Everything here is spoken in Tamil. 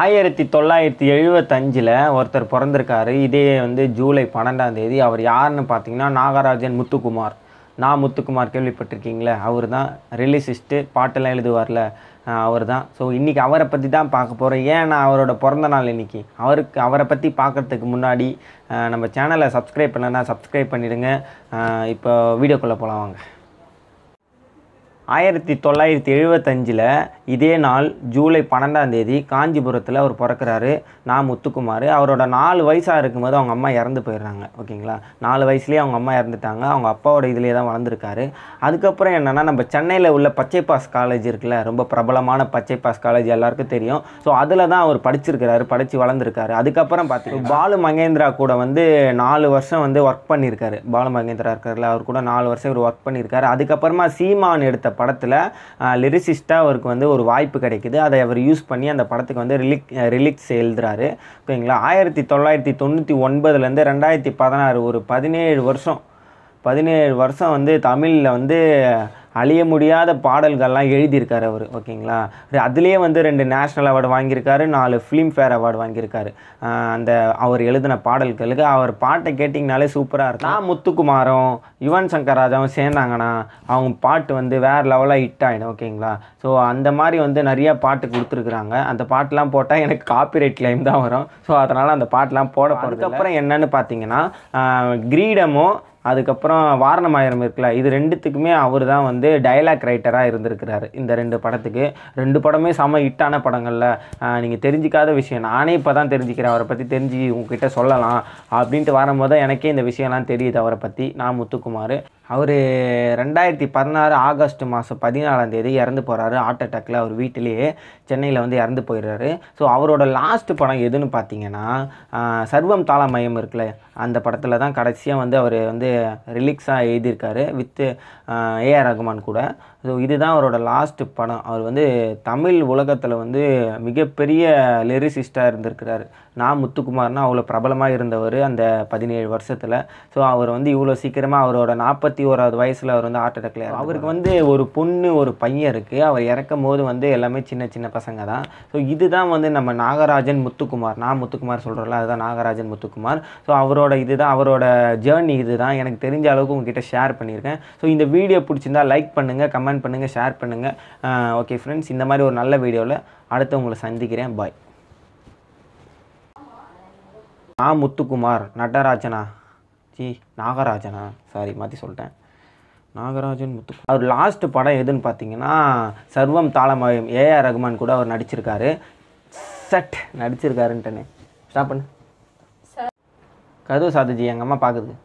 ஆயிரத்தி தொள்ளாயிரத்தி எழுபத்தஞ்சில் ஒருத்தர் பிறந்திருக்காரு இதே வந்து ஜூலை பன்னெண்டாம் தேதி அவர் யாருன்னு பார்த்தீங்கன்னா நாகராஜன் முத்துக்குமார் நான் முத்துக்குமார் கேள்விப்பட்டிருக்கீங்களே அவர் தான் ரிலீஸிஸ்ட்டு பாட்டெல்லாம் எழுதுவார்ல அவர் தான் ஸோ இன்றைக்கி அவரை பற்றி தான் பார்க்க போகிறேன் ஏன் நான் அவரோட பிறந்த நாள் இன்றைக்கி அவருக்கு அவரை பற்றி பார்க்குறதுக்கு முன்னாடி நம்ம சேனலை சப்ஸ்கிரைப் பண்ணலன்னா சப்ஸ்கிரைப் பண்ணிவிடுங்க இப்போ வீடியோக்குள்ளே போகலாம் வாங்க ஆயிரத்தி தொள்ளாயிரத்தி எழுபத்தஞ்சில் இதே நாள் ஜூலை பன்னெண்டாம் தேதி காஞ்சிபுரத்தில் அவர் பிறக்கிறாரு நான் முத்துக்குமார் அவரோட நாலு வயசாக இருக்கும்போது அவங்க அம்மா இறந்து போயிடுறாங்க ஓகேங்களா நாலு வயசுலேயே அவங்க அம்மா இறந்துட்டாங்க அவங்க அப்பாவோட இதிலே தான் வளர்ந்துருக்காரு அதுக்கப்புறம் என்னென்னா நம்ம சென்னையில் உள்ள பச்சை பாஸ் காலேஜ் இருக்குல்ல ரொம்ப பிரபலமான பச்சை பாஸ் காலேஜ் எல்லாருக்கும் தெரியும் ஸோ அதில் தான் அவர் படிச்சிருக்கிறாரு படித்து வளர்ந்துருக்காரு அதுக்கப்புறம் பார்த்தீங்கன்னா பாலு மகேந்திரா கூட வந்து நாலு வருஷம் வந்து ஒர்க் பண்ணியிருக்காரு பாலு மகேந்திரா இருக்கார்ல அவர் கூட நாலு வருஷம் இவர் ஒர்க் பண்ணியிருக்காரு அதுக்கப்புறமா சீமான் எடுத்த படத்தில் லிரிசிஸ்டாக அவருக்கு வந்து ஒரு வாய்ப்பு கிடைக்குது அதை அவர் யூஸ் பண்ணி அந்த படத்துக்கு வந்து ரிலிக் ரிலிக்ஸ் எழுதுறாரு ஓகேங்களா ஆயிரத்தி தொள்ளாயிரத்தி தொண்ணூற்றி ஒன்பதுலேருந்து ரெண்டாயிரத்தி பதினாறு ஒரு பதினேழு வருஷம் பதினேழு வருஷம் வந்து தமிழில் வந்து அழிய முடியாத பாடல்கள்லாம் எழுதியிருக்காரு அவர் ஓகேங்களா அதுலேயே வந்து ரெண்டு நேஷ்னல் அவார்டு வாங்கியிருக்காரு நாலு ஃபிலிம்ஃபேர் அவார்டு வாங்கியிருக்காரு அந்த அவர் எழுதின பாடல்களுக்கு அவர் பாட்டை கேட்டிங்கனாலே சூப்பராக இருக்கும் முத்துக்குமாரும் யுவன் சங்கர் ராஜாவும் சேர்ந்தாங்கன்னா அவங்க பாட்டு வந்து வேறு லெவலாக ஹிட் ஆகிடும் ஓகேங்களா ஸோ அந்த மாதிரி வந்து நிறையா பாட்டு கொடுத்துருக்குறாங்க அந்த பாட்டெலாம் போட்டால் எனக்கு காப்பிரைட் கிளைம் தான் வரும் ஸோ அதனால் அந்த பாட்டெலாம் போட போகிறதுக்கப்புறம் என்னென்னு பார்த்தீங்கன்னா கிரீடமும் அதுக்கப்புறம் வாரணமாயிரம் இருக்குல்ல இது ரெண்டுத்துக்குமே அவர் தான் வந்து டைலாக் ரைட்டராக இருந்திருக்கிறார் இந்த ரெண்டு படத்துக்கு ரெண்டு படமே செம ஹிட்டான படங்களில் நீங்கள் தெரிஞ்சிக்காத விஷயம் நானே இப்போ தான் தெரிஞ்சுக்கிறேன் அவரை பற்றி தெரிஞ்சு உங்ககிட்ட சொல்லலாம் அப்படின்ட்டு வரும்போது எனக்கே இந்த விஷயம்லாம் தெரியுது அவரை பற்றி நான் முத்துக்குமார் அவர் ரெண்டாயிரத்தி பதினாறு ஆகஸ்ட் மாதம் பதினாலாம் தேதி இறந்து போகிறாரு ஹார்ட் அட்டாக்கில் அவர் வீட்டிலேயே சென்னையில் வந்து இறந்து போயிடுறாரு ஸோ அவரோட லாஸ்ட் படம் எதுன்னு பார்த்தீங்கன்னா சர்வம் தாளமயம் இருக்குல்ல அந்த படத்தில் தான் கடைசியாக வந்து அவர் வந்து ரிலீக்ஸாக எழுதியிருக்காரு வித்து ஏஆர் ரகுமான் கூட ஸோ இதுதான் அவரோட லாஸ்ட் படம் அவர் வந்து தமிழ் உலகத்தில் வந்து மிகப்பெரிய லிரிசிஸ்டாக இருந்திருக்கிறார் நான் முத்துக்குமார்னா அவ்வளோ பிரபலமாக இருந்தவர் அந்த பதினேழு வருஷத்தில் ஸோ அவர் வந்து இவ்வளோ சீக்கிரமாக அவரோட நாற்பத்தி முப்பத்தி ஓராவது வயசில் அவர் வந்து ஹார்ட் அட்டாக்ல அவருக்கு வந்து ஒரு பொண்ணு ஒரு பையன் இருக்குது அவர் இறக்கும் போது வந்து எல்லாமே சின்ன சின்ன பசங்க தான் ஸோ இதுதான் வந்து நம்ம நாகராஜன் முத்துக்குமார் நான் முத்துக்குமார் சொல்கிறோம்ல அதுதான் நாகராஜன் முத்துக்குமார் ஸோ அவரோட இதுதான் அவரோட ஜேர்னி இதுதான் எனக்கு தெரிஞ்ச அளவுக்கு உங்ககிட்ட ஷேர் பண்ணியிருக்கேன் ஸோ இந்த வீடியோ பிடிச்சிருந்தா லைக் பண்ணுங்கள் கமெண்ட் பண்ணுங்கள் ஷேர் பண்ணுங்கள் ஓகே ஃப்ரெண்ட்ஸ் இந்த மாதிரி ஒரு நல்ல வீடியோவில் அடுத்து உங்களை சந்திக்கிறேன் பாய் நான் முத்துக்குமார் நடராஜனா மாற்றி நாகராஜனா சாரி மாற்றி சொல்லிட்டேன் நாகராஜன் முத்து அவர் லாஸ்ட் படம் எதுன்னு பார்த்தீங்கன்னா சர்வம் தாளமயம் ஏஆர் ரகுமான் கூட அவர் நடிச்சிருக்காரு சட் நடிச்சிருக்காருன்ட்டுன்னு ஸ்டாப் பண்ணு கது சாதுஜி எங்கள் அம்மா பார்க்குது